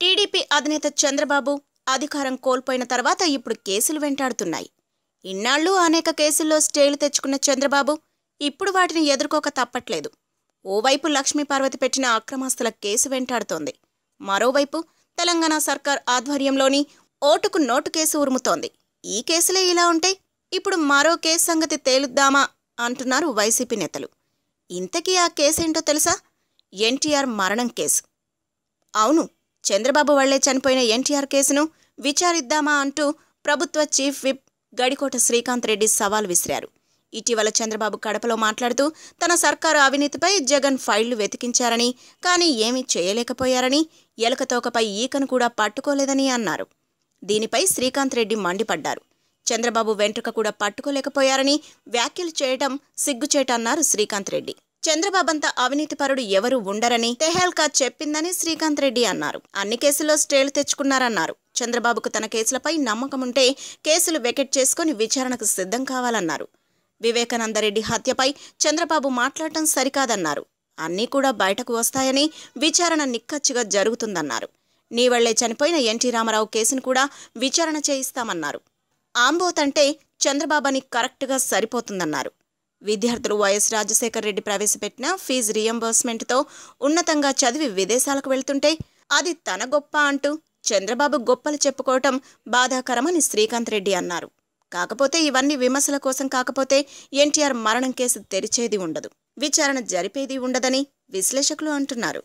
TDP అధినేత చంద్రబాబు అధికారం కోల్పోయిన తర్వాత ఇప్పుడు కేసులు వెంటాడుతున్నాయి ఇన్నాళ్ళు అనేక కేసుల్లో స్టేలు తెచ్చుకున్న చంద్రబాబు ఇప్పుడు వాటిని ఎదుర్కోక తప్పట్లేదు ఓవైపు లక్ష్మీపార్వతి పెట్టిన అక్రమాస్తుల కేసు వెంటాడుతోంది మరోవైపు తెలంగాణ సర్కార్ ఆధ్వర్యంలోని ఓటుకు నోటు కేసు ఉరుముతోంది ఈ కేసులే ఇలా ఉంటే ఇప్పుడు మరో కేసు సంగతి తేలుద్దామా అంటున్నారు వైసీపీ నేతలు ఇంతకీ ఆ కేసేంటో తెలుసా ఎన్టీఆర్ మరణం కేసు అవును చంద్రబాబు వాళ్లే చనిపోయిన ఎన్టీఆర్ కేసును విచారిద్దామా అంటూ ప్రభుత్వ చీఫ్ విప్ గడికోట శ్రీకాంత్ రెడ్డి సవాల్ విసిరారు ఇటీవల చంద్రబాబు కడపలో మాట్లాడుతూ తన సర్కారు అవినీతిపై జగన్ ఫైళ్లు వెతికించారని కానీ ఏమీ చేయలేకపోయారని ఎలకతోకపై ఈకను కూడా పట్టుకోలేదని అన్నారు దీనిపై శ్రీకాంత్ రెడ్డి మండిపడ్డారు చంద్రబాబు వెంట్రుక కూడా పట్టుకోలేకపోయారని వ్యాఖ్యలు చేయడం అన్నారు శ్రీకాంత్ రెడ్డి చంద్రబాబంత అవినీతిపరుడు ఎవరు ఉండరని తెహల్కా చెప్పిందని శ్రీకాంత్ రెడ్డి అన్నారు అన్ని కేసుల్లో స్టేలు తెచ్చుకున్నారన్నారు చంద్రబాబుకు తన కేసులపై నమ్మకముంటే కేసులు వెకెట్ చేసుకుని విచారణకు సిద్ధం కావాలన్నారు వివేకానందరెడ్డి హత్యపై చంద్రబాబు మాట్లాడటం సరికాదన్నారు అన్నీ కూడా బయటకు వస్తాయని విచారణ నిక్కచ్చిగా జరుగుతుందన్నారు నీ చనిపోయిన ఎన్టీ రామారావు కేసును కూడా విచారణ చేయిస్తామన్నారు ఆంబోత్ అంటే చంద్రబాబని కరెక్ట్గా సరిపోతుందన్నారు విద్యార్థులు వైఎస్ రాజశేఖర్ రెడ్డి ప్రవేశపెట్టిన ఫీజు రియంబర్స్మెంట్తో ఉన్నతంగా చదివి విదేశాలకు వెళ్తుంటే అది తన గొప్ప అంటూ చంద్రబాబు గొప్పలు చెప్పుకోవటం బాధాకరమని శ్రీకాంత్ రెడ్డి అన్నారు కాకపోతే ఇవన్నీ విమర్శల కోసం కాకపోతే ఎన్టీఆర్ మరణం కేసు తెరిచేది ఉండదు విచారణ జరిపేది ఉండదని విశ్లేషకులు అంటున్నారు